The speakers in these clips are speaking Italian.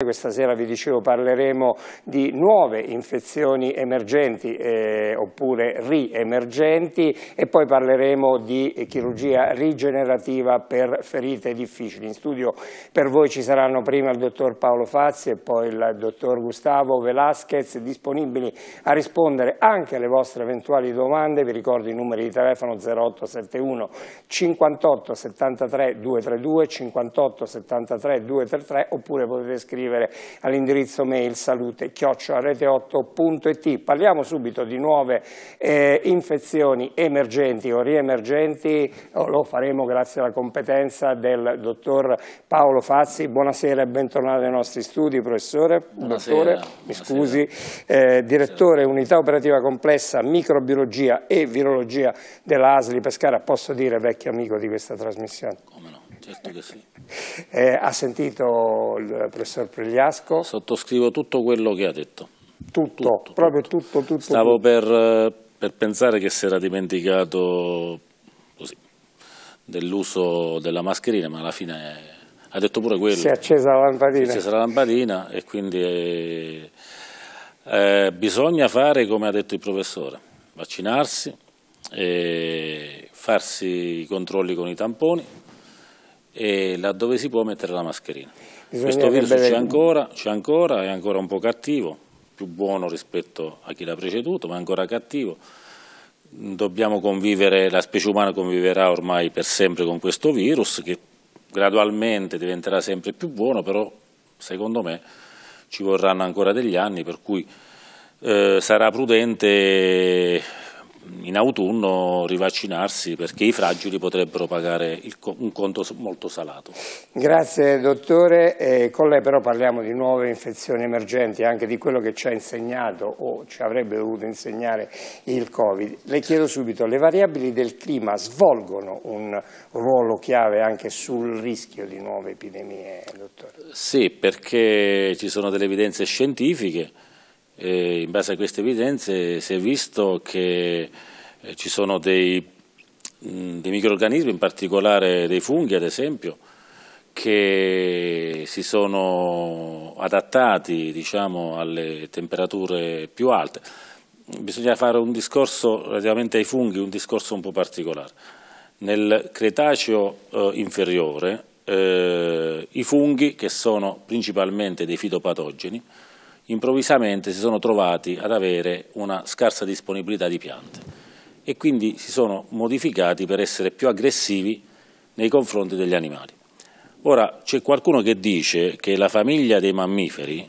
Questa sera, vi dicevo, parleremo di nuove infezioni emergenti eh, oppure riemergenti e poi parleremo di chirurgia rigenerativa per ferite difficili. In studio per voi ci saranno prima il dottor Paolo Fazzi e poi il dottor Gustavo Velasquez, disponibili a rispondere anche alle vostre eventuali domande. Vi ricordo i numeri di telefono 0871 58 73 232, 58 73 233 oppure potete scrivere scrivere all'indirizzo mail salute rete8.it. Parliamo subito di nuove eh, infezioni emergenti o riemergenti, oh, lo faremo grazie alla competenza del dottor Paolo Fazzi. Buonasera e bentornato ai nostri studi, professore, Buonasera. dottore, Buonasera. mi scusi, eh, direttore unità operativa complessa microbiologia e virologia della ASLI Pescara, posso dire vecchio amico di questa trasmissione? Come no? Certo che sì. Eh, ha sentito il professor Pregliasco? Sottoscrivo tutto quello che ha detto. Tutto, tutto proprio tutto, tutto. tutto Stavo per, eh, per, pensare che si era dimenticato dell'uso della mascherina, ma alla fine ha detto pure quello. Si è accesa la lampadina. Si è accesa la lampadina e quindi eh, eh, bisogna fare come ha detto il professore, vaccinarsi, farsi i controlli con i tamponi, e laddove si può mettere la mascherina. Bisogna Questo virus c'è ancora, c'è ancora, è ancora un po' cattivo, più buono rispetto a chi l'ha preceduto, ma è ancora cattivo. Dobbiamo convivere, la specie umana conviverà ormai per sempre con questo virus che gradualmente diventerà sempre più buono, però secondo me ci vorranno ancora degli anni, per cui eh, sarà prudente in autunno rivaccinarsi perché i fragili potrebbero pagare il, un conto molto salato. Grazie dottore, eh, con lei però parliamo di nuove infezioni emergenti, anche di quello che ci ha insegnato o ci avrebbe dovuto insegnare il Covid. Le chiedo subito, le variabili del clima svolgono un ruolo chiave anche sul rischio di nuove epidemie, dottore? Sì, perché ci sono delle evidenze scientifiche e in base a queste evidenze si è visto che eh, ci sono dei, mm, dei microorganismi, in particolare dei funghi ad esempio, che si sono adattati diciamo, alle temperature più alte. Bisogna fare un discorso relativamente ai funghi, un discorso un po' particolare. Nel Cretaceo eh, inferiore eh, i funghi, che sono principalmente dei fitopatogeni, improvvisamente si sono trovati ad avere una scarsa disponibilità di piante e quindi si sono modificati per essere più aggressivi nei confronti degli animali. Ora, c'è qualcuno che dice che la famiglia dei mammiferi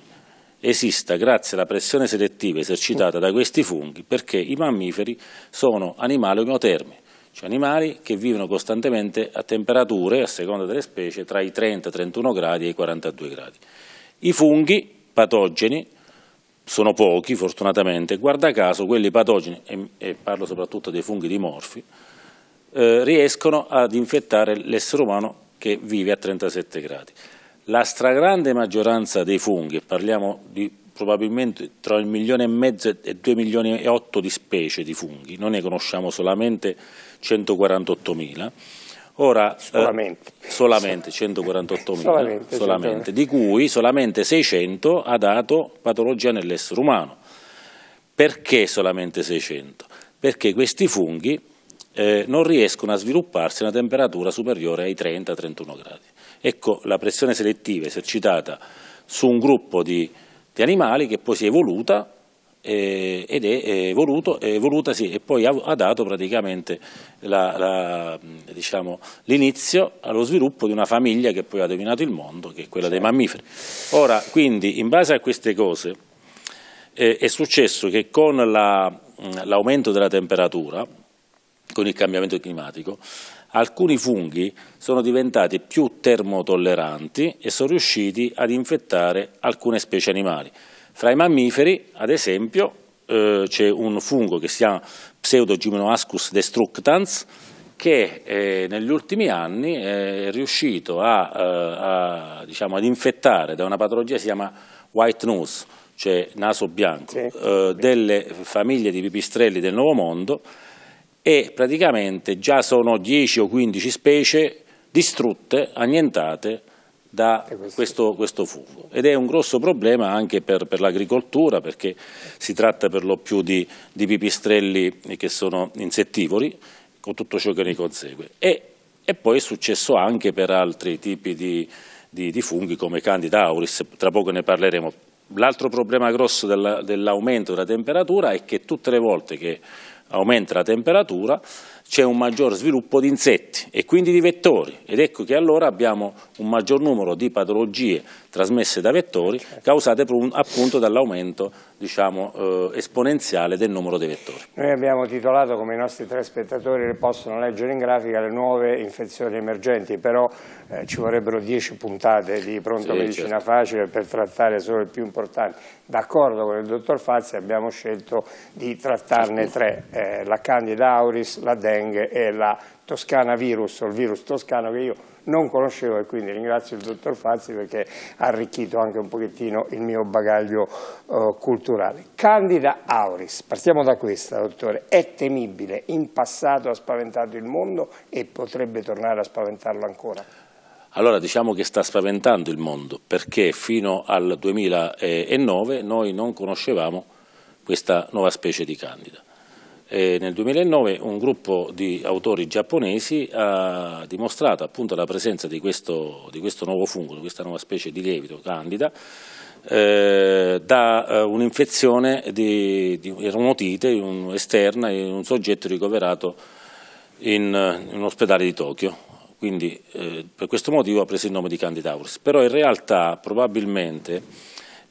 esista grazie alla pressione selettiva esercitata da questi funghi perché i mammiferi sono animali omeotermi, cioè animali che vivono costantemente a temperature, a seconda delle specie, tra i 30-31 gradi e i 42 gradi. I funghi patogeni, sono pochi fortunatamente, guarda caso quelli patogeni, e, e parlo soprattutto dei funghi dimorfi, eh, riescono ad infettare l'essere umano che vive a 37 gradi. La stragrande maggioranza dei funghi, parliamo di probabilmente tra il milione e mezzo e due milioni e otto di specie di funghi, noi ne conosciamo solamente 148 mila, Ora, solamente. Eh, solamente 148 mila, solamente, solamente, di cui solamente 600 ha dato patologia nell'essere umano. Perché solamente 600? Perché questi funghi eh, non riescono a svilupparsi a una temperatura superiore ai 30-31 gradi. Ecco la pressione selettiva esercitata su un gruppo di, di animali che poi si è evoluta eh, ed è, è, voluto, è voluta sì, e poi ha, ha dato praticamente diciamo, l'inizio allo sviluppo di una famiglia che poi ha dominato il mondo, che è quella certo. dei mammiferi. Ora, quindi, in base a queste cose, eh, è successo che con l'aumento la, della temperatura, con il cambiamento climatico, alcuni funghi sono diventati più termotolleranti e sono riusciti ad infettare alcune specie animali. Fra i mammiferi, ad esempio, eh, c'è un fungo che si chiama Pseudogymnoascus destructans, che eh, negli ultimi anni è riuscito a, a, eh, a, diciamo, ad infettare da una patologia che si chiama white nose, cioè naso bianco, sì. eh, delle famiglie di pipistrelli del Nuovo Mondo e praticamente già sono 10 o 15 specie distrutte, annientate da questo, questo, fungo ed è un grosso problema anche per, per l'agricoltura perché si tratta per lo più di, di, pipistrelli che sono insettivori con tutto ciò che ne consegue e, e poi è successo anche per altri tipi di, di, di, funghi come Candida auris, tra poco ne parleremo. L'altro problema grosso dell'aumento della temperatura è che tutte le volte che aumenta la temperatura c'è un maggior sviluppo di insetti e quindi di vettori ed ecco che allora abbiamo un maggior numero di patologie trasmesse da vettori certo. causate appunto dall'aumento diciamo, eh, esponenziale del numero dei vettori. Noi abbiamo titolato come i nostri tre spettatori possono leggere in grafica le nuove infezioni emergenti, però eh, ci vorrebbero dieci puntate di pronto sì, medicina certo. facile per trattare solo i più importanti. D'accordo con il dottor Fazzi abbiamo scelto di trattarne tre, eh, la candida auris, la dengue Dengue e la Toscana virus, o il virus toscano che io non conoscevo e quindi ringrazio il dottor Fazzi perché ha arricchito anche un pochettino il mio bagaglio eh, culturale. Candida auris, partiamo da questa dottore, è temibile, in passato ha spaventato il mondo e potrebbe tornare a spaventarlo ancora? Allora diciamo che sta spaventando il mondo perché fino al 2009 noi non conoscevamo questa nuova specie di candida. E nel 2009 un gruppo di autori giapponesi ha dimostrato appunto la presenza di questo, di questo nuovo fungo, di questa nuova specie di lievito candida, eh, da eh, un'infezione di, di eromotite un, esterna in un soggetto ricoverato in, eh, in un ospedale di Tokyo. Quindi eh, per questo motivo ha preso il nome di Candidaurus. auris. Però in realtà probabilmente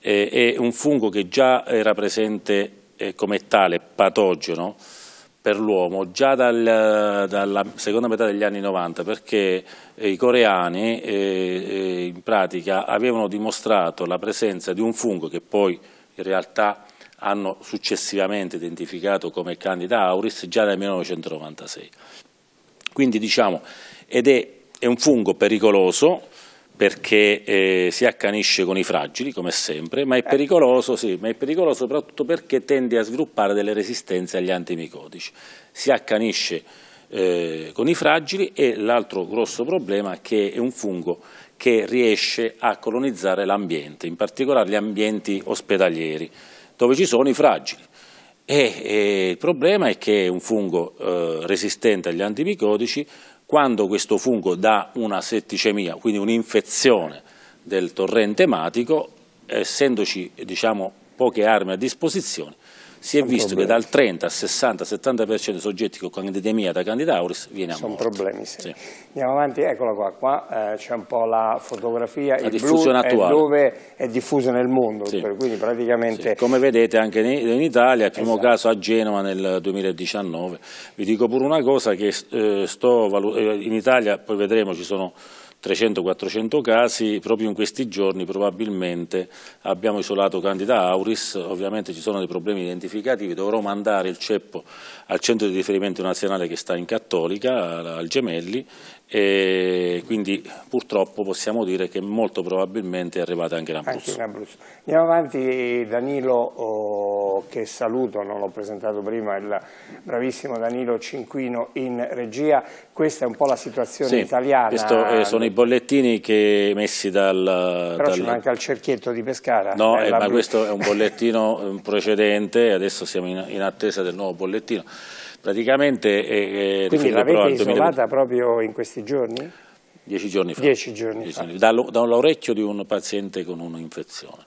eh, è un fungo che già era presente è eh, come tale patogeno per l'uomo già dal, dalla seconda metà degli anni 90 perché eh, i coreani eh, eh, in pratica avevano dimostrato la presenza di un fungo che poi in realtà hanno successivamente identificato come Candida auris già nel 1996. Quindi diciamo, ed è, è un fungo pericoloso perché eh, si accanisce con i fragili, come sempre, ma è, eh. pericoloso, sì, ma è pericoloso soprattutto perché tende a sviluppare delle resistenze agli antimicotici. Si accanisce eh, con i fragili e l'altro grosso problema è che è un fungo che riesce a colonizzare l'ambiente, in particolare gli ambienti ospedalieri, dove ci sono i fragili. E, e il problema è che è un fungo eh, resistente agli antimicotici quando questo fungo dà una setticemia, quindi un'infezione del torrente ematico, essendoci diciamo, poche armi a disposizione, si è visto problemi. che dal 30 al 60-70% dei soggetti con candidemia da candidauris viene a Sono morte. problemi, sì. Sì. Andiamo avanti, eccola qua, qua eh, c'è un po' la fotografia, la diffusione attuale. È dove è diffusa nel mondo, sì. quindi praticamente... Come vedete anche in Italia, il primo esatto. caso a Genova nel 2019. Vi dico pure una cosa che eh, sto eh, in Italia, poi vedremo, ci sono 300-400 casi, proprio in questi giorni probabilmente abbiamo isolato Candida auris, ovviamente ci sono dei problemi identificativi, dovrò mandare il ceppo al centro di riferimento nazionale che sta in Cattolica, al Gemelli, e quindi purtroppo possiamo dire che molto probabilmente è arrivata anche in Abruzzo. Anche in Abruzzo. Andiamo avanti, Danilo, oh, che saluto, non l'ho presentato prima, il bravissimo Danilo Cinquino in regia. Questa è un po' la situazione sì, italiana. Questi eh, sono i bollettini che messi dal... Però dal... ci manca il cerchietto di Pescara. No, eh, eh ma questo è un bollettino precedente, adesso siamo in, in attesa del nuovo bollettino. Praticamente eh, eh Quindi l'avete isolata proprio in questi giorni? Dieci giorni fa. Dieci giorni Dieci fa. Giorni. Da, da un orecchio di un paziente con un'infezione.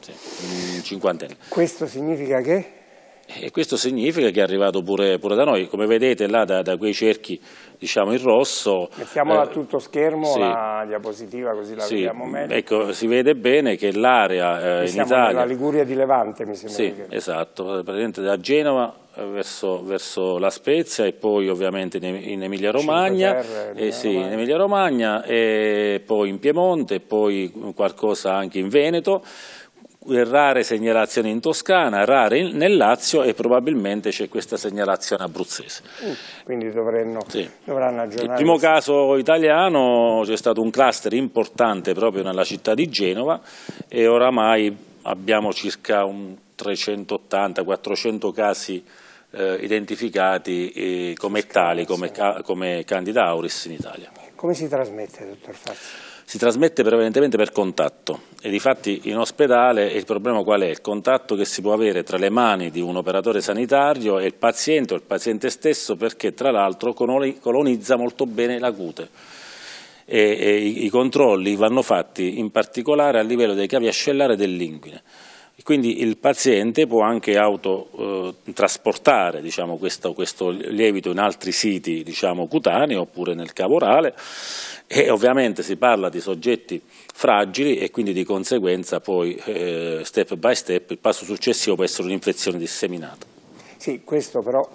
Sì, un Questo significa che? E questo significa che è arrivato pure, pure da noi, come vedete là da, da quei cerchi diciamo in rosso. Mettiamola eh, a tutto schermo sì. la diapositiva così la sì, vediamo meglio. Ecco, si vede bene che l'area eh, in Italia... Siamo nella Liguria di Levante mi sembra. Sì, esatto, eh, praticamente da Genova verso, verso, la Spezia e poi ovviamente in Emilia Romagna, eh, sì, in Emilia -Romagna e poi in Piemonte, poi qualcosa anche in Veneto eh, rare segnalazioni in Toscana, rare in, nel Lazio e probabilmente c'è questa segnalazione abruzzese. Mm, quindi dovremmo, sì. dovranno aggiornare. Il primo caso italiano c'è stato un cluster importante proprio nella città di Genova e oramai abbiamo circa 380-400 casi eh, identificati eh, come tali, come, come candida auris in Italia. Come si trasmette, dottor Fazzi? si trasmette prevalentemente per contatto e difatti in ospedale il problema qual è? Il contatto che si può avere tra le mani di un operatore sanitario e il paziente o il paziente stesso perché tra l'altro colonizza molto bene la cute. E, e, i, I controlli vanno fatti in particolare a livello dei cavi ascellari e dell'inguine quindi il paziente può anche autotrasportare eh, diciamo, questo, questo, lievito in altri siti diciamo, cutanei oppure nel cavo e ovviamente si parla di soggetti fragili e quindi di conseguenza poi eh, step by step il passo successivo può essere un'infezione disseminata. Sì, questo però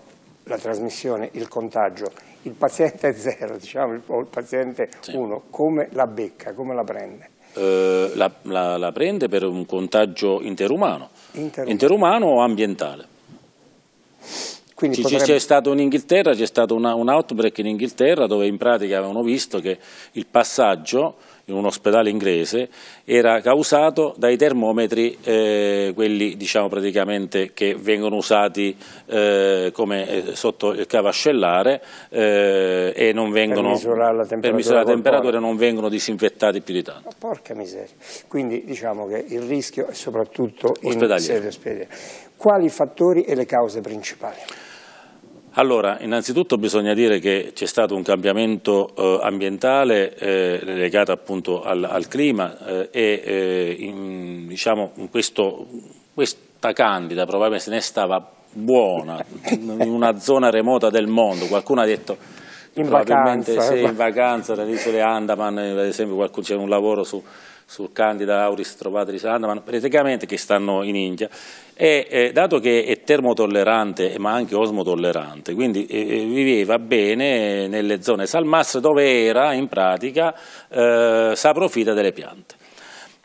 la trasmissione, il contagio, il paziente zero, diciamo, o il paziente 1, sì. come la becca, come la prende? eh, la, la, la, prende per un contagio interumano, interumano, interumano o ambientale. C'è potrebbe... stato in Inghilterra, c'è stato una, un outbreak in Inghilterra dove in pratica avevano visto che il passaggio in un ospedale inglese era causato dai termometri, eh, quelli diciamo praticamente che vengono usati eh, come eh, sotto il cavascellare eh, e non vengono, per misurare la temperatura, misurare la temperatura non vengono disinfettati più di tanto. Oh, porca miseria, quindi diciamo che il rischio è soprattutto in sede ospedaliere. Quali fattori e le cause principali? Allora, innanzitutto bisogna dire che c'è stato un cambiamento eh, ambientale eh, legato appunto al, al clima eh, e eh, in, diciamo, in questo, questa candida probabilmente se ne stava buona in una zona remota del mondo. Qualcuno ha detto in probabilmente vacanza, sei in eh. vacanza, nelle isole Andaman, eh, ad esempio c'è un lavoro su sul Candida Auris trovate di Sandaman, praticamente che stanno in India. E, eh, dato che è termotollerante ma anche osmotollerante, quindi eh, eh viveva bene nelle zone salmasse dove era in pratica eh, saprofita delle piante.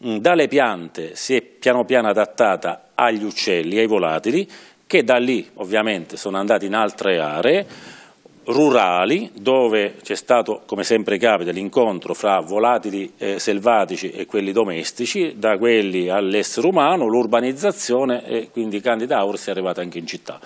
Mm, dalle piante si è piano piano adattata agli uccelli, ai volatili, che da lì ovviamente sono andati in altre aree, rurali dove c'è stato, come sempre capita, l'incontro fra volatili eh, selvatici e quelli domestici, da quelli all'essere umano, l'urbanizzazione e quindi Candida auris è arrivata anche in città.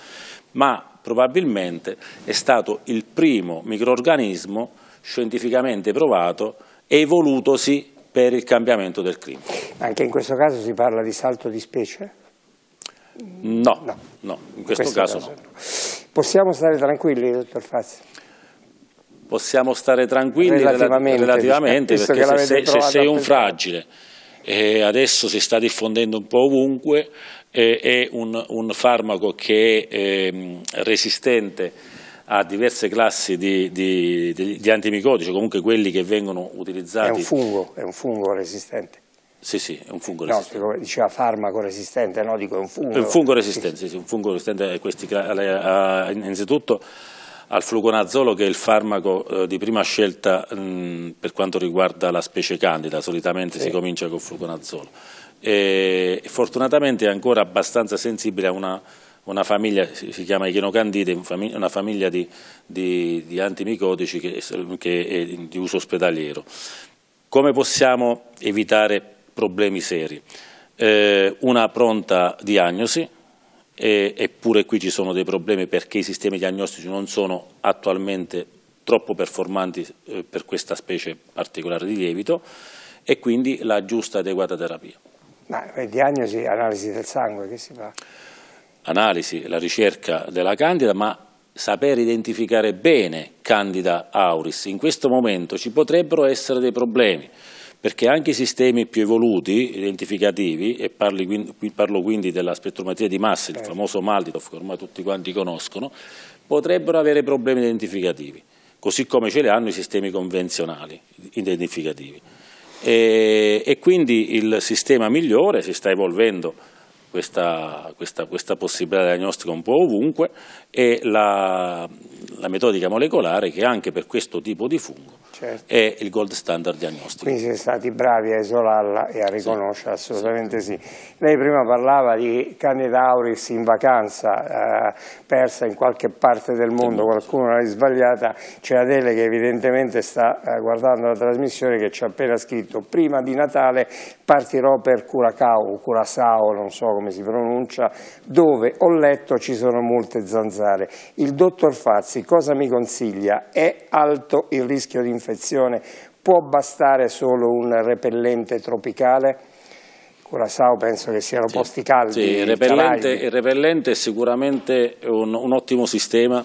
Ma probabilmente è stato il primo microorganismo scientificamente provato evolutosi per il cambiamento del clima. Anche in questo caso si parla di salto di specie? No, no, no in questo, questo caso, caso no. no. Possiamo stare tranquilli, dottor Fazzi? Possiamo stare tranquilli relativamente, relativamente perché se, se sei un fragile e adesso si sta diffondendo un po' ovunque, è un, un farmaco che è ehm, resistente a diverse classi di, di, di, di antimicotici, comunque quelli che vengono utilizzati. È un fungo, è un fungo resistente. Sì, sì, è un fungo resistente. no, come diceva farmaco resistente, no, dico è un fungo. È un fungo resistente, sì, sì, un fungo resistente questi, innanzitutto al fluconazolo che è il farmaco eh, di prima scelta mh, per quanto riguarda la specie candida, solitamente sì. si comincia col fluconazolo. E, fortunatamente è ancora abbastanza sensibile a una, una famiglia, si chiama Echinocandide, una famiglia di, di, di antimicotici che, che è di uso ospedaliero. Come possiamo evitare problemi seri. Eh, una pronta diagnosi, e, eppure qui ci sono dei problemi perché i sistemi diagnostici non sono attualmente troppo performanti eh, per questa specie particolare di lievito e quindi la giusta e adeguata terapia. Ma è eh, diagnosi, analisi del sangue, che si fa? Analisi, la ricerca della candida, ma saper identificare bene Candida auris. In questo momento ci potrebbero essere dei problemi perché anche i sistemi più evoluti, identificativi, e quindi, parlo quindi della spettrometria di massa, il certo. famoso Malditoff che ormai tutti quanti conoscono, potrebbero avere problemi identificativi, così come ce li hanno i sistemi convenzionali identificativi. E, e quindi il sistema migliore si sta evolvendo questa, questa, questa possibilità diagnostica un po' ovunque e la, la metodica molecolare che anche per questo tipo di fungo Certo. è il gold standard diagnostico. Quindi siete stati bravi a isolarla e a riconoscerla, sì. assolutamente sì. sì. Lei prima parlava di Candida in vacanza, eh, persa in qualche parte del mondo, qualcuno l'ha sbagliata, c'è Adele che evidentemente sta eh, guardando la trasmissione che ci ha appena scritto, prima di Natale partirò per Curacao, o Curaçao, non so come come si pronuncia, dove ho letto ci sono molte zanzare. Il dottor Fazzi cosa mi consiglia? È alto il rischio di infezione? Può bastare solo un repellente tropicale? Curaçao penso che siano sì, posti caldi. Sì, il repellente, il repellente, è sicuramente un, un ottimo sistema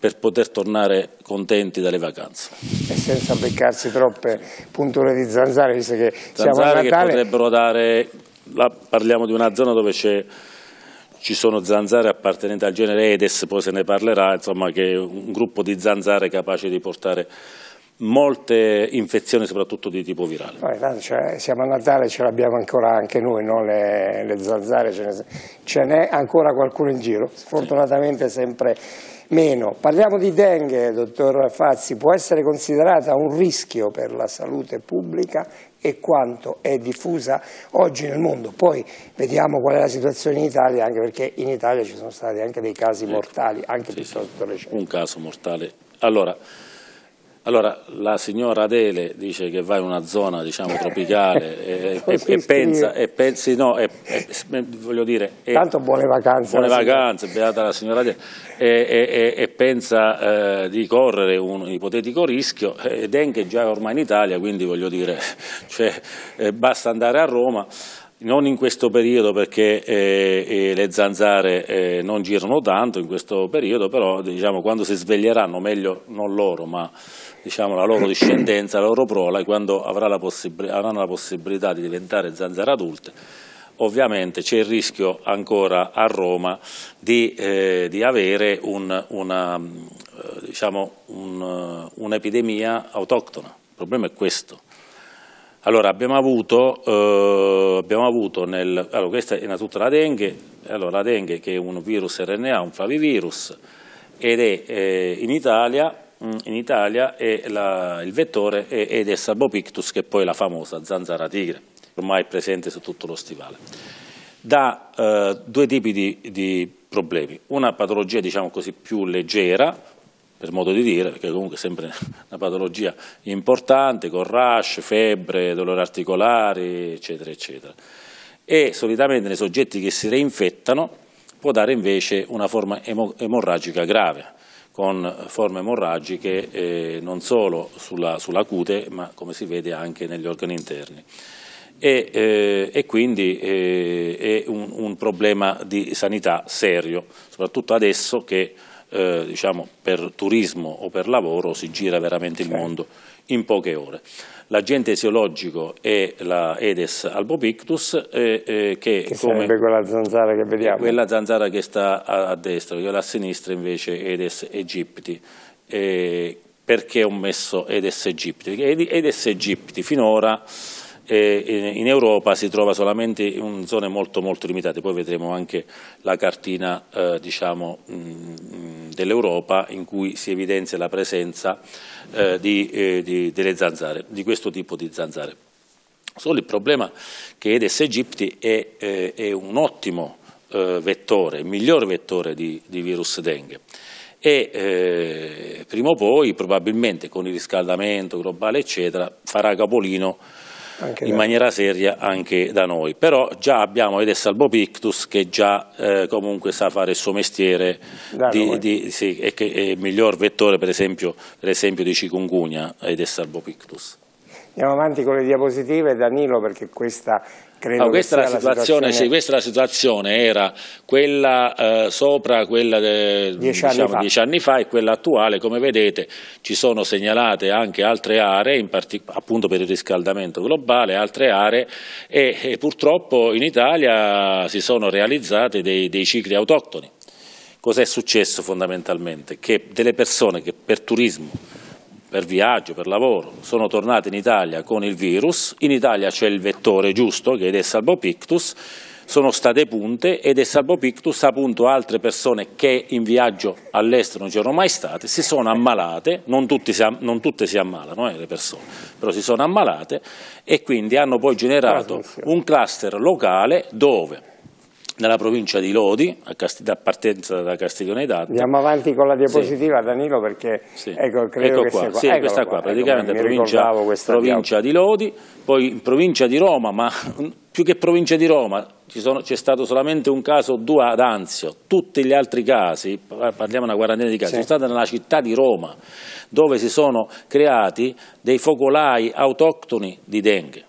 per poter tornare contenti dalle vacanze. E senza beccarsi troppe punture di zanzare, visto che zanzare siamo a Natale. che potrebbero dare là parliamo di una zona dove ci sono zanzare appartenenti al genere Edes, poi se ne parlerà, insomma, che è un gruppo di zanzare capace di portare molte infezioni soprattutto di tipo virale. Vabbè, tanto, cioè, siamo a Natale, ce l'abbiamo ancora anche noi, no? le, le zanzare, ce n'è ancora qualcuno in giro, sfortunatamente sempre meno. Parliamo di dengue, dottor Fazzi, può essere considerata un rischio per la salute pubblica e quanto è diffusa oggi nel mondo. Poi vediamo qual è la situazione in Italia, anche perché in Italia ci sono stati anche dei casi mortali, anche sì, piuttosto sì, recenti. Un caso mortale. Allora, allora, la signora Adele dice che va in una zona diciamo, tropicale e, e, e, pensa, e pensi, no, e, voglio dire... Tanto buone vacanze. Buone vacanze, beata la signora Adele, e, pensa eh, di correre un ipotetico rischio ed è anche già ormai in Italia, quindi voglio dire, cioè, eh, basta andare a Roma non in questo periodo perché eh, eh, le zanzare eh, non girano tanto in questo periodo, però diciamo, quando si sveglieranno, meglio non loro, ma diciamo, la loro discendenza, la loro prole, quando la avranno la possibilità di diventare zanzare adulte, ovviamente c'è il rischio ancora a Roma di, eh, di avere un, eh, diciamo, eh, un'epidemia un autoctona. Il problema è questo. Allora, abbiamo avuto, eh, abbiamo avuto nel, allora, questa è innanzitutto la dengue, allora, la dengue che è un virus RNA, un flavivirus, ed è eh, in Italia, mm, in Italia è la, il vettore è, ed è Sabopictus, che è poi la famosa zanzara tigre, ormai presente su tutto lo stivale. Da eh, due tipi di, di problemi, una patologia diciamo così più leggera, per modo di dire, perché comunque è sempre una patologia importante, con rash, febbre, dolori articolari, eccetera, eccetera. E solitamente nei soggetti che si reinfettano può dare invece una forma emorragica grave, con forme emorragiche eh, non solo sulla, sulla, cute, ma come si vede anche negli organi interni. E, eh, e quindi eh, è un, un problema di sanità serio, soprattutto adesso che eh, diciamo, per turismo o per lavoro si gira veramente il mondo in poche ore. L'agente esiologico è la Edes albopictus eh, eh, che, che come quella zanzara che vediamo. Quella zanzara che sta a, a destra, quella a sinistra invece Edes aegypti. Eh, perché ho messo Edes aegypti? Perché Edes aegypti finora in Europa si trova solamente in zone molto, molto limitate, poi vedremo anche la cartina eh, diciamo, mm, mm, dell'Europa in cui si evidenzia la presenza eh, di, eh, di, delle zanzare, di questo tipo di zanzare. Solo il problema che Edes aegypti è, eh, è un ottimo eh, vettore, il miglior vettore di, di virus dengue e eh, prima o poi probabilmente con il riscaldamento globale eccetera farà capolino anche in da... maniera seria anche da noi. Però già abbiamo ed è Pictus che già eh, comunque sa fare il suo mestiere di, di, sì, e che è il miglior vettore per esempio, per esempio di Cicungunia ed è Pictus. Andiamo avanti con le diapositive, Danilo, perché questa credo no, questa, è la situazione, la situazione... Sì, questa è la situazione, era quella eh, sopra, quella de, dieci, diciamo, anni dieci, anni fa e quella attuale, come vedete ci sono segnalate anche altre aree, appunto per il riscaldamento globale, altre aree e, e purtroppo in Italia si sono realizzate dei, dei cicli autoctoni. Cos'è successo fondamentalmente? Che delle persone che per turismo per viaggio, per lavoro, sono tornate in Italia con il virus, in Italia c'è il vettore giusto che è del Salvopictus, sono state punte ed è Salvopictus ha punto altre persone che in viaggio all'estero non c'erano mai state, si sono ammalate, non, si, non tutte si ammalano eh, le persone, però si sono ammalate e quindi hanno poi generato un cluster locale dove nella provincia di Lodi, a, Cast- a partenza da Castiglione d'Adda. Andiamo avanti con la diapositiva, sì. Danilo, perché sì. ecco, credo ecco qua. Qua. Sì, questa qua, qua. Ecco, praticamente ecco, provincia, provincia di Lodi, poi in provincia di Roma, ma più che provincia di Roma c'è stato solamente un caso due ad Anzio, tutti gli altri casi, parliamo di una quarantina di casi, sono stati nella città di Roma, dove si sono creati dei focolai autoctoni di dengue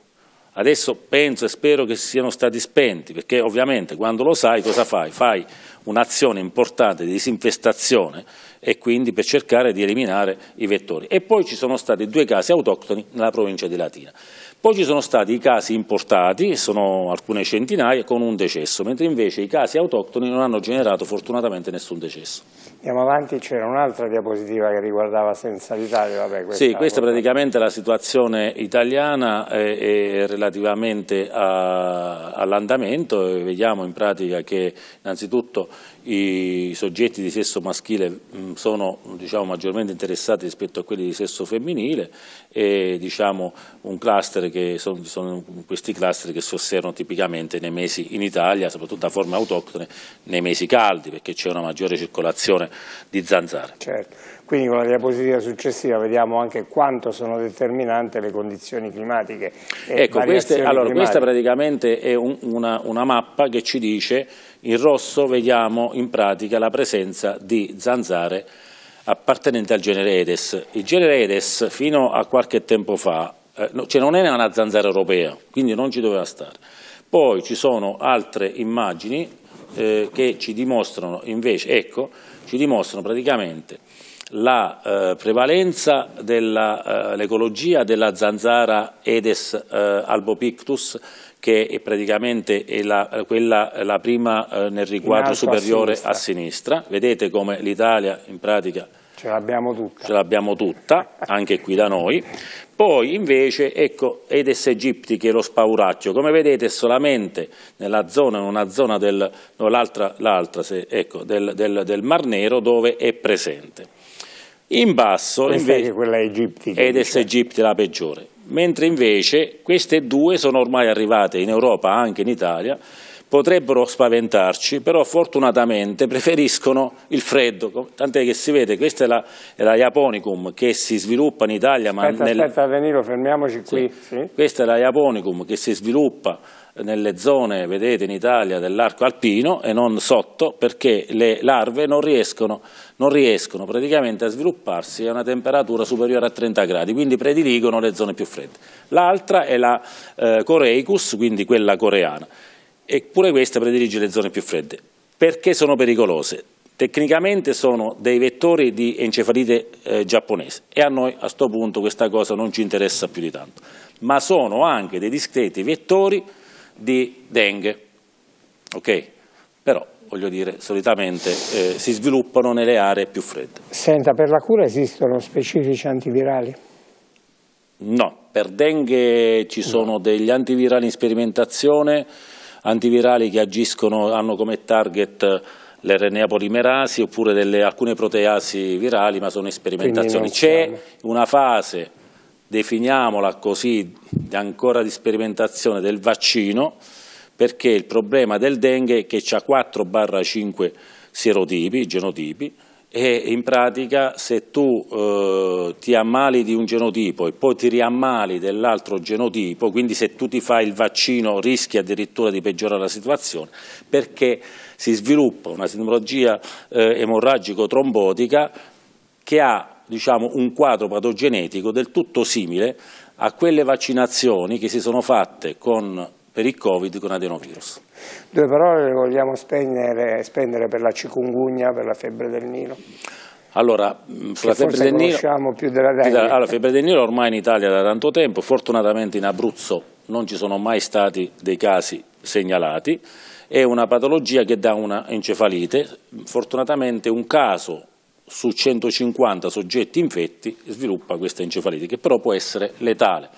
Adesso penso e spero che siano stati spenti, perché ovviamente quando lo sai cosa fai? Fai un'azione importante di disinfestazione e quindi per cercare di eliminare i vettori. E poi ci sono stati due casi autoctoni nella provincia di Latina. Poi ci sono stati i casi importati, sono alcune centinaia, con un decesso, mentre invece i casi autoctoni non hanno generato fortunatamente nessun decesso. Andiamo avanti, c'era un'altra diapositiva che riguardava senza l'Italia. sì, questa è praticamente la situazione italiana eh, relativamente all'andamento. Vediamo in pratica che innanzitutto i soggetti di sesso maschile mm, sono diciamo, maggiormente interessati rispetto a quelli di sesso femminile e diciamo, sono, sono, questi cluster che si osservano tipicamente nei mesi in Italia, soprattutto da forme autoctone, nei mesi caldi perché c'è una maggiore circolazione di zanzare. Certo. Quindi con la diapositiva successiva vediamo anche quanto sono determinanti le condizioni climatiche. ecco, queste, allora, climatiche. questa praticamente è un, una, una mappa che ci dice, in rosso vediamo in pratica la presenza di zanzare appartenente al genere Edes. Il genere Edes fino a qualche tempo fa eh, cioè non era una zanzara europea, quindi non ci doveva stare. Poi ci sono altre immagini eh, che ci dimostrano invece, ecco, ci dimostrano praticamente la eh, prevalenza dell'ecologia eh, della zanzara Edes eh, albopictus che è praticamente la, eh, quella, eh, la prima eh, nel riquadro superiore a sinistra. a sinistra. Vedete come l'Italia in pratica ce l'abbiamo tutta. tutta. anche qui da noi. Poi invece, ecco, Edes aegypti che è lo spauracchio, come vedete è solamente nella zona, una zona del, no, l'altra, ecco, del, del, del Mar Nero dove è presente. In basso questa invece, è quella egiptica. Ed è Egipti la peggiore. Mentre invece queste due sono ormai arrivate in Europa, anche in Italia, potrebbero spaventarci, però fortunatamente preferiscono il freddo, tant'è che si vede, questa è la, è la Japonicum che si sviluppa in Italia... Aspetta, ma nel... aspetta, Danilo, fermiamoci qui. Sì. Sì. Questa è la Japonicum che si sviluppa nelle zone, vedete in Italia, dell'arco alpino e non sotto perché le larve non riescono, non riescono, praticamente a svilupparsi a una temperatura superiore a 30 gradi, quindi prediligono le zone più fredde. L'altra è la eh, Coreicus, quindi quella coreana, eppure questa predilige le zone più fredde. Perché sono pericolose? Tecnicamente sono dei vettori di encefalite eh, giapponese e a noi a questo punto questa cosa non ci interessa più di tanto, ma sono anche dei discreti vettori di dengue. Ok? Però voglio dire, solitamente eh, si sviluppano nelle aree più fredde. Senta, per la cura esistono specifici antivirali? No, per dengue ci sono no. degli antivirali in sperimentazione, antivirali che agiscono, hanno come target l'RNA polimerasi oppure delle, alcune proteasi virali, ma sono in sperimentazione. C'è una fase definiamola così, ancora di sperimentazione del vaccino, perché il problema del dengue è che ha 4-5 serotipi, genotipi, e in pratica se tu eh, ti ammali di un genotipo e poi ti riammali dell'altro genotipo, quindi se tu ti fai il vaccino rischi addirittura di peggiorare la situazione, perché si sviluppa una sinologia eh, emorragico-trombotica che ha diciamo, un quadro patogenetico del tutto simile a quelle vaccinazioni che si sono fatte con, per il Covid con adenovirus. Due parole le vogliamo spendere, spendere per la cicungugna, per la febbre del Nilo? Allora, sulla mm, febbre del Nilo, più della Allora, febbre del Nilo ormai in Italia da tanto tempo, fortunatamente in Abruzzo non ci sono mai stati dei casi segnalati, è una patologia che dà una encefalite, fortunatamente un caso su 150 soggetti infetti sviluppa questa encefalite, che però può essere letale.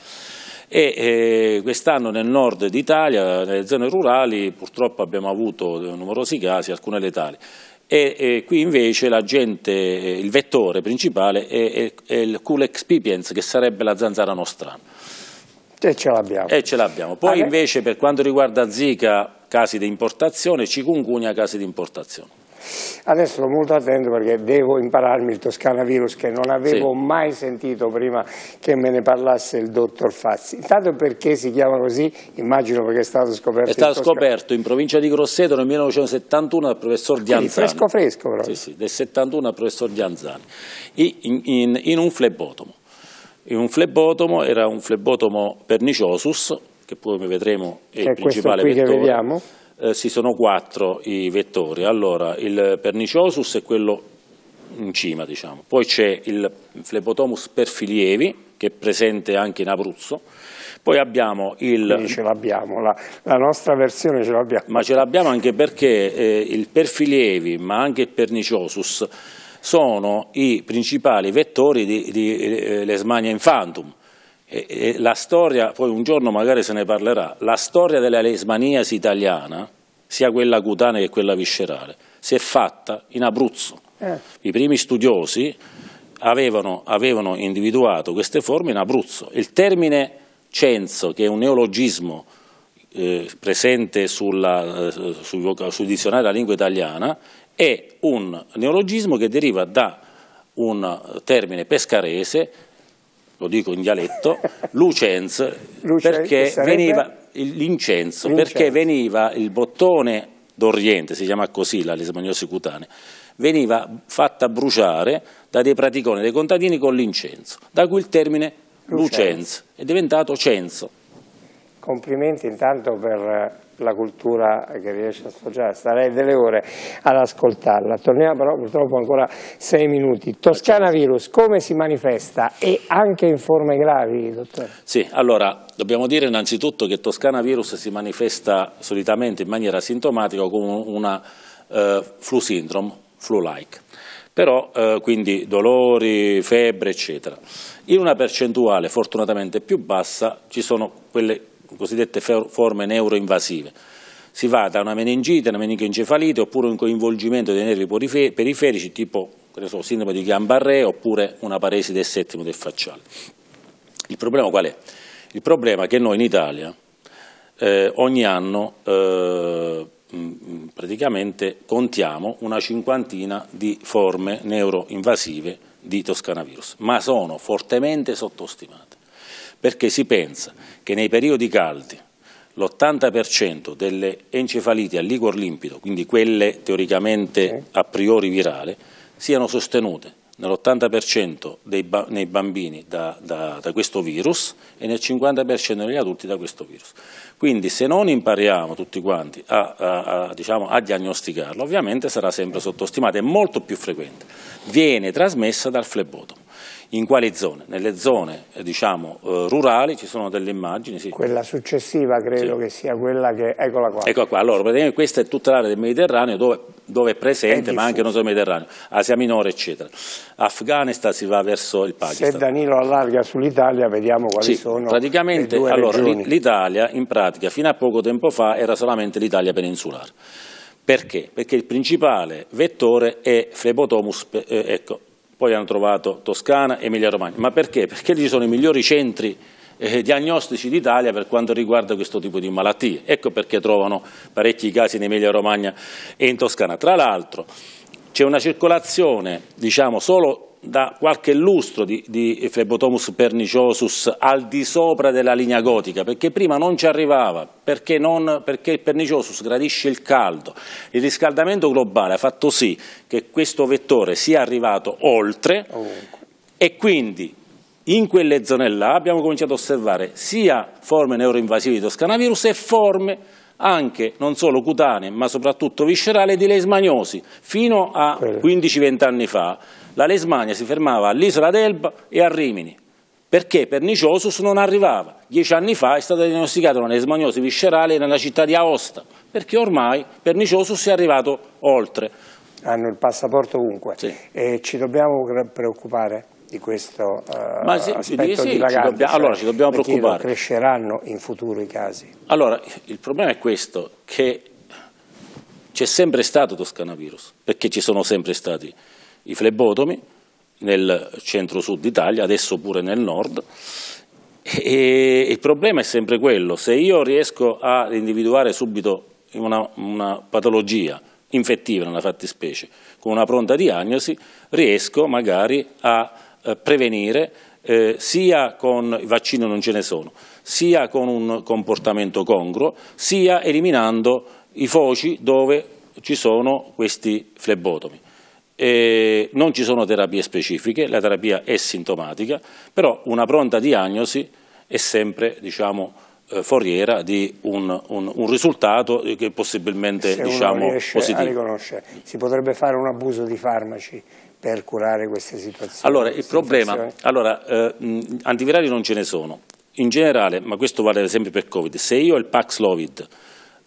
E eh, quest'anno nel nord d'Italia, nelle zone rurali, purtroppo abbiamo avuto numerosi casi, alcune letali. E, eh, qui invece l'agente, eh, il vettore principale è, è, è il Culex pipiens, che sarebbe la zanzara nostrana. E ce l'abbiamo. E ce l'abbiamo. Poi invece per quanto riguarda Zika, casi di importazione, Cicungunia, casi di importazione. Adesso sono molto attento perché devo impararmi il Toscana Virus che non avevo sì. mai sentito prima che me ne parlasse il dottor Fazzi. Intanto perché si chiama così? Immagino perché è stato scoperto. È stato in scoperto in provincia di Grosseto nel 1971 dal professor Dianzani. fresco fresco però. Sì, sì, del 71 dal professor Dianzani, in, in, in un flebotomo. In un flebotomo era un flebotomo perniciosus, che poi vedremo è, è il principale vettore. Che vediamo eh, si sono quattro i vettori. Allora, il perniciosus è quello in cima, diciamo. Poi c'è il Flebotomus perfilievi, che è presente anche in Abruzzo. Poi abbiamo il... Quindi ce l'abbiamo, la, la, nostra versione ce l'abbiamo. Ma ce l'abbiamo anche perché eh, il perfilievi, ma anche il perniciosus, sono i principali vettori di, di, di eh, Lesmania infantum e, e la storia, poi un giorno magari se ne parlerà, la storia della lesmaniasi italiana, sia quella cutanea che quella viscerale, si è fatta in Abruzzo. Eh. I primi studiosi avevano, avevano individuato queste forme in Abruzzo. Il termine censo, che è un neologismo eh, presente sulla, eh, sul, sul, dizionario della lingua italiana, è un neologismo che deriva da un termine pescarese lo dico in dialetto, Lucens, perché veniva l'incenso, perché veniva il bottone d'Oriente, si chiama così la lesmaniosi cutanea, veniva fatta bruciare da dei praticoni, dei contadini con l'incenso, da cui il termine Lucenz, è diventato censo. Complimenti intanto per la cultura che riesce a sfoggiare, starei delle ore ad ascoltarla. Torniamo però purtroppo ancora sei minuti. Toscana certo. virus, come si manifesta e anche in forme gravi, dottore? Sì, allora dobbiamo dire innanzitutto che Toscana virus si manifesta solitamente in maniera sintomatica con una eh, flu syndrome, flu-like però eh, quindi dolori, febbre eccetera. In una percentuale fortunatamente più bassa ci sono quelle cosiddette forme neuroinvasive. Si va da una meningite, una meningoencefalite oppure un coinvolgimento dei nervi periferici tipo so, sindrome di Gambarré oppure una paresi del settimo del facciale. Il problema qual è? Il problema è che noi in Italia eh, ogni anno eh, mm, mm, praticamente contiamo una cinquantina di forme neuroinvasive di toscanavirus, ma sono fortemente sottostimate perché si pensa che nei periodi caldi l'80% delle encefaliti a liquor limpido, quindi quelle teoricamente a priori virale, siano sostenute nell'80% nei bambini da, da, da, questo virus e nel 50% negli adulti da questo virus. Quindi se non impariamo tutti quanti a, a, a, diciamo, a diagnosticarlo, ovviamente sarà sempre sottostimato, è molto più frequente. Viene trasmessa dal flebotomo. In quali zone? Nelle zone eh, diciamo, eh, rurali ci sono delle immagini. Sì. Quella successiva credo sì. che sia quella che... Eccola qua. Eccola qua. Allora, praticamente questa è tutta l'area del Mediterraneo dove, dove è presente, è ma anche non solo il Mediterraneo, Asia Minore, eccetera. Afghanistan si va verso il Pakistan. Se Danilo allarga sull'Italia vediamo quali sì, sono praticamente, allora, L'Italia in pratica fino a poco tempo fa era solamente l'Italia peninsulare. Perché? Perché il principale vettore è Flebotomus, eh, ecco, poi hanno trovato Toscana e Emilia-Romagna. Ma perché? Perché lì ci sono i migliori centri eh, diagnostici d'Italia per quanto riguarda questo tipo di malattie. Ecco perché trovano parecchi casi in Emilia-Romagna e in Toscana. Tra l'altro c'è una circolazione, diciamo, solo da qualche lustro di, di Phlebotomus perniciosus al di sopra della linea gotica, perché prima non ci arrivava, perché, non, perché il perniciosus gradisce il caldo. Il riscaldamento globale ha fatto sì che questo vettore sia arrivato oltre Ovunque. e quindi in quelle zone là abbiamo cominciato a osservare sia forme neuroinvasive di toscanavirus e forme anche non solo cutanee ma soprattutto viscerali di leismaniosi fino a 15-20 eh. anni fa la Lesmania si fermava all'isola d'Elba e a Rimini, perché perniciosus non arrivava. Dieci anni fa è stata diagnosticata una lesmaniosi viscerale nella città di Aosta, perché ormai perniciosus è arrivato oltre. Hanno il passaporto ovunque sì. e ci dobbiamo preoccupare di questo uh, Ma sì, aspetto sì, sì, dilagante. Ci cioè, allora ci dobbiamo preoccupare. Cresceranno in futuro i casi. Allora, il problema è questo, che c'è sempre stato Toscanavirus, perché ci sono sempre stati i flebotomi nel centro-sud Italia, adesso pure nel nord, e il problema è sempre quello, se io riesco a individuare subito una, una patologia infettiva nella fattispecie con una pronta diagnosi, riesco magari a eh, prevenire eh, sia con i vaccini non ce ne sono, sia con un comportamento congruo, sia eliminando i foci dove ci sono questi flebotomi eh, non ci sono terapie specifiche, la terapia è sintomatica, però una pronta diagnosi è sempre diciamo, eh, foriera di un, un, un, risultato che è possibilmente Se diciamo, positivo. Si potrebbe fare un abuso di farmaci per curare queste situazioni? Allora, il problema, allora, eh, antivirali non ce ne sono. In generale, ma questo vale ad esempio per Covid, se io ho il Paxlovid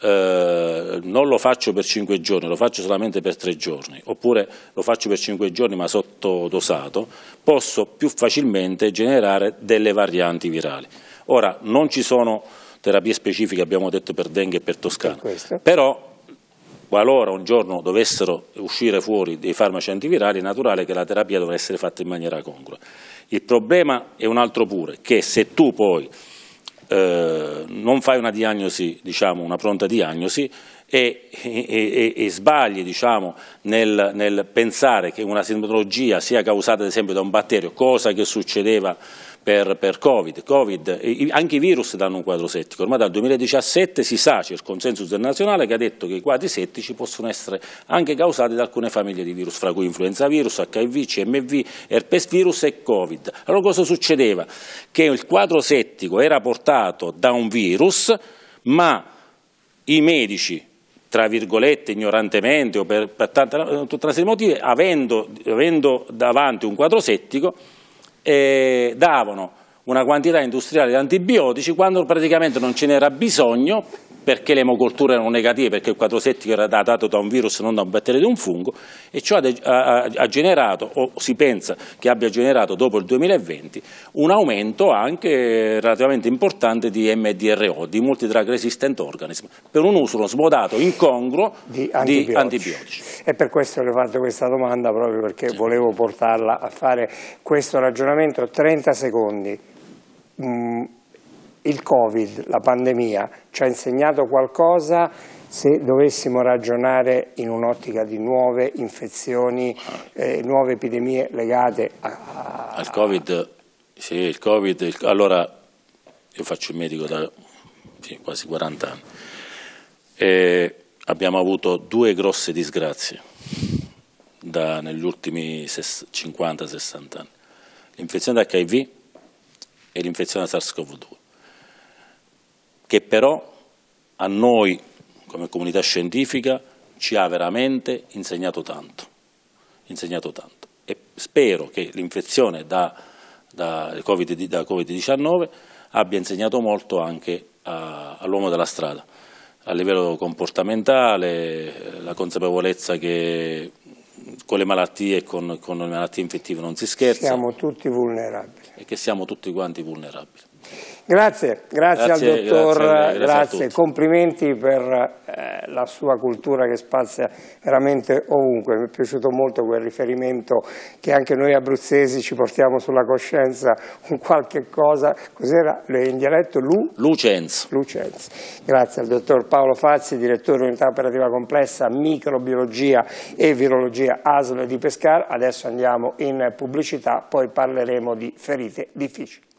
eh, non lo faccio per cinque giorni, lo faccio solamente per tre giorni, oppure lo faccio per cinque giorni ma sottodosato, posso più facilmente generare delle varianti virali. Ora, non ci sono terapie specifiche, abbiamo detto per dengue e per toscana, per però qualora un giorno dovessero uscire fuori dei farmaci antivirali, è naturale che la terapia dovrà essere fatta in maniera congrua. Il problema è un altro pure, che se tu poi eh, non fai una diagnosi, diciamo, una pronta diagnosi e, e, e, e sbagli diciamo, nel, nel, pensare che una sintomatologia sia causata ad esempio da un batterio, cosa che succedeva per, per COVID. Covid. Anche i virus danno un quadro settico, ormai dal 2017 si sa, c'è il consenso internazionale che ha detto che i quadri settici possono essere anche causati da alcune famiglie di virus, fra cui influenza virus, HIV, CMV, herpes virus e Covid. Allora cosa succedeva? Che il quadro settico era portato da un virus, ma i medici tra virgolette, ignorantemente o per, per tanta, tutta una serie di motivi, avendo, avendo davanti un quadro settico, eh, davano una quantità industriale di antibiotici quando praticamente non ce n'era bisogno perché le emocolture erano negative, perché il quadro quadrosettico era datato da un virus, non da un batterio di un fungo, e ciò ha, ha, ha generato, o si pensa che abbia generato dopo il 2020, un aumento anche relativamente importante di MDRO, di multidrug resistant organism, per un uso smodato, incongruo di antibiotici. Di antibiotici. È per questo le ho fatto questa domanda, proprio perché sì. volevo portarla a fare questo ragionamento 30 secondi. Mm il Covid, la pandemia, ci ha insegnato qualcosa se dovessimo ragionare in un'ottica di nuove infezioni, eh, nuove epidemie legate a, al Covid? Sì, il Covid, il... allora io faccio il medico da sì, quasi 40 anni e abbiamo avuto due grosse disgrazie da, negli ultimi 50-60 anni, l'infezione da HIV e l'infezione da SARS-CoV-2 che però a noi come comunità scientifica ci ha veramente insegnato tanto. Insegnato tanto. E spero che l'infezione da, da Covid-19 COVID abbia insegnato molto anche all'uomo della strada, a livello comportamentale, la consapevolezza che con le malattie e con, con, le malattie infettive non si scherza. Siamo tutti vulnerabili. E che siamo tutti quanti vulnerabili. Grazie, grazie, grazie al dottor, grazie, grazie complimenti per eh, la sua cultura che spazia veramente ovunque, mi è piaciuto molto quel riferimento che anche noi abruzzesi ci portiamo sulla coscienza un qualche cosa, cos'era in dialetto? Lu? Lucenz. Lucenz. Grazie al dottor Paolo Fazzi, direttore dell'unità operativa complessa, microbiologia e virologia ASL di Pescar, adesso andiamo in pubblicità, poi parleremo di ferite difficili.